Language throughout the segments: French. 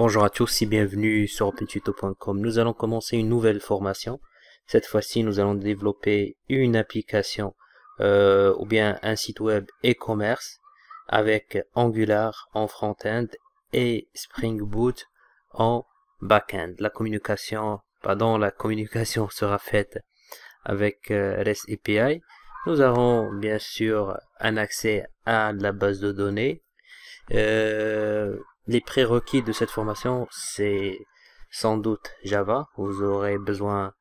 Bonjour à tous et bienvenue sur opentuto.com. Nous allons commencer une nouvelle formation. Cette fois-ci, nous allons développer une application euh, ou bien un site web e-commerce avec Angular en front-end et Spring Boot en back-end. La communication, pardon, la communication sera faite avec euh, REST API. Nous aurons bien sûr un accès à la base de données. Euh, les prérequis de cette formation, c'est sans doute Java. Vous aurez besoin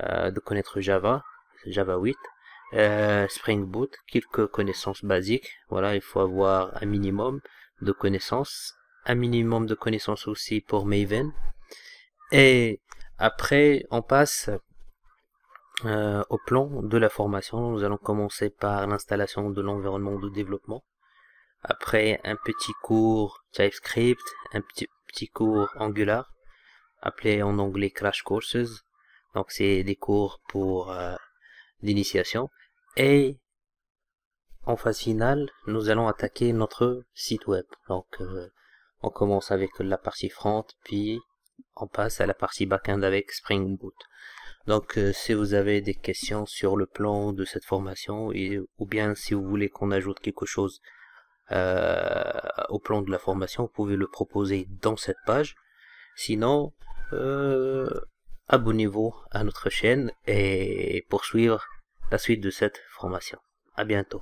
euh, de connaître Java, Java 8, euh, Spring Boot, quelques connaissances basiques. Voilà, il faut avoir un minimum de connaissances, un minimum de connaissances aussi pour Maven. Et après, on passe euh, au plan de la formation. Nous allons commencer par l'installation de l'environnement de développement. Après un petit cours TypeScript, un petit, petit cours Angular, appelé en anglais Crash Courses. Donc c'est des cours pour euh, l'initiation. Et en phase finale, nous allons attaquer notre site web. Donc euh, on commence avec la partie front, puis on passe à la partie backend avec Spring Boot. Donc euh, si vous avez des questions sur le plan de cette formation ou bien si vous voulez qu'on ajoute quelque chose euh, au plan de la formation, vous pouvez le proposer dans cette page. Sinon, euh, abonnez-vous à notre chaîne et poursuivre la suite de cette formation. À bientôt.